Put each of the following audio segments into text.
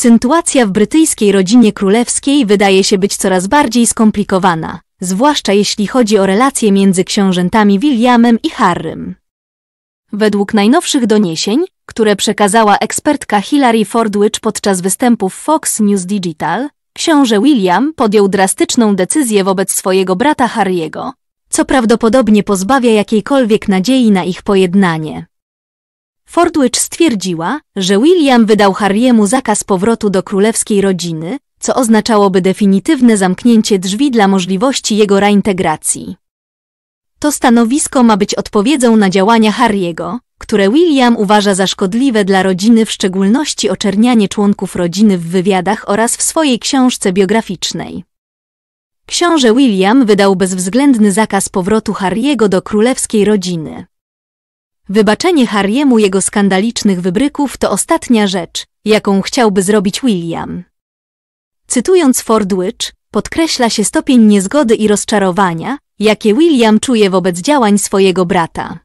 Sytuacja w brytyjskiej rodzinie królewskiej wydaje się być coraz bardziej skomplikowana, zwłaszcza jeśli chodzi o relacje między książętami Williamem i Harrym. Według najnowszych doniesień, które przekazała ekspertka Hilary Fordwich podczas występów Fox News Digital, książę William podjął drastyczną decyzję wobec swojego brata Harry'ego, co prawdopodobnie pozbawia jakiejkolwiek nadziei na ich pojednanie. Fordwich stwierdziła, że William wydał Harry'emu zakaz powrotu do królewskiej rodziny, co oznaczałoby definitywne zamknięcie drzwi dla możliwości jego reintegracji. To stanowisko ma być odpowiedzią na działania Harry'ego, które William uważa za szkodliwe dla rodziny, w szczególności oczernianie członków rodziny w wywiadach oraz w swojej książce biograficznej. Książę William wydał bezwzględny zakaz powrotu Harry'ego do królewskiej rodziny. Wybaczenie Harriemu jego skandalicznych wybryków to ostatnia rzecz, jaką chciałby zrobić William. Cytując Fordwich, podkreśla się stopień niezgody i rozczarowania, jakie William czuje wobec działań swojego brata.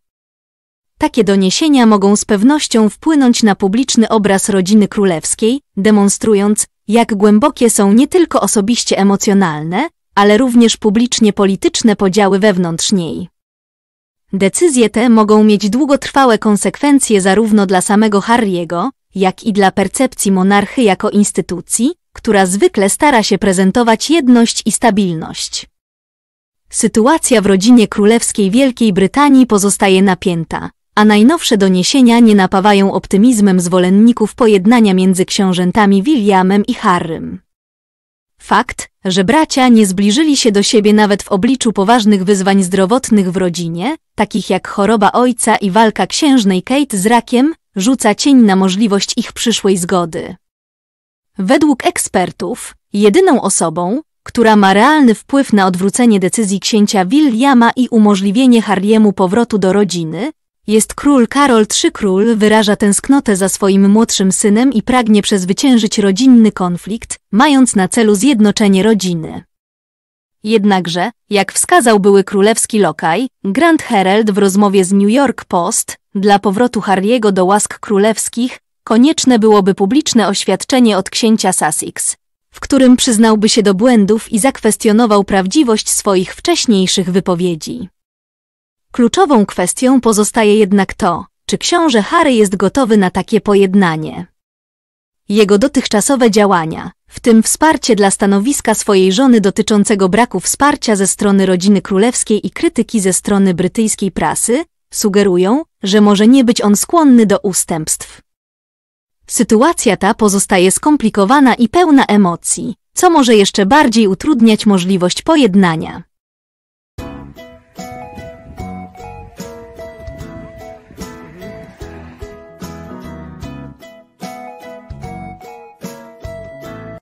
Takie doniesienia mogą z pewnością wpłynąć na publiczny obraz rodziny królewskiej, demonstrując, jak głębokie są nie tylko osobiście emocjonalne, ale również publicznie polityczne podziały wewnątrz niej. Decyzje te mogą mieć długotrwałe konsekwencje zarówno dla samego Harry'ego, jak i dla percepcji monarchy jako instytucji, która zwykle stara się prezentować jedność i stabilność. Sytuacja w rodzinie królewskiej Wielkiej Brytanii pozostaje napięta, a najnowsze doniesienia nie napawają optymizmem zwolenników pojednania między książętami Williamem i Harrym. Fakt, że bracia nie zbliżyli się do siebie nawet w obliczu poważnych wyzwań zdrowotnych w rodzinie, takich jak choroba ojca i walka księżnej Kate z rakiem, rzuca cień na możliwość ich przyszłej zgody. Według ekspertów, jedyną osobą, która ma realny wpływ na odwrócenie decyzji księcia Williama i umożliwienie Harliemu powrotu do rodziny, jest król Karol III Król wyraża tęsknotę za swoim młodszym synem i pragnie przezwyciężyć rodzinny konflikt, mając na celu zjednoczenie rodziny. Jednakże, jak wskazał były królewski lokaj, Grand Herald w rozmowie z New York Post, dla powrotu Harry'ego do łask królewskich, konieczne byłoby publiczne oświadczenie od księcia Sussex, w którym przyznałby się do błędów i zakwestionował prawdziwość swoich wcześniejszych wypowiedzi. Kluczową kwestią pozostaje jednak to, czy książę Harry jest gotowy na takie pojednanie. Jego dotychczasowe działania, w tym wsparcie dla stanowiska swojej żony dotyczącego braku wsparcia ze strony rodziny królewskiej i krytyki ze strony brytyjskiej prasy, sugerują, że może nie być on skłonny do ustępstw. Sytuacja ta pozostaje skomplikowana i pełna emocji, co może jeszcze bardziej utrudniać możliwość pojednania.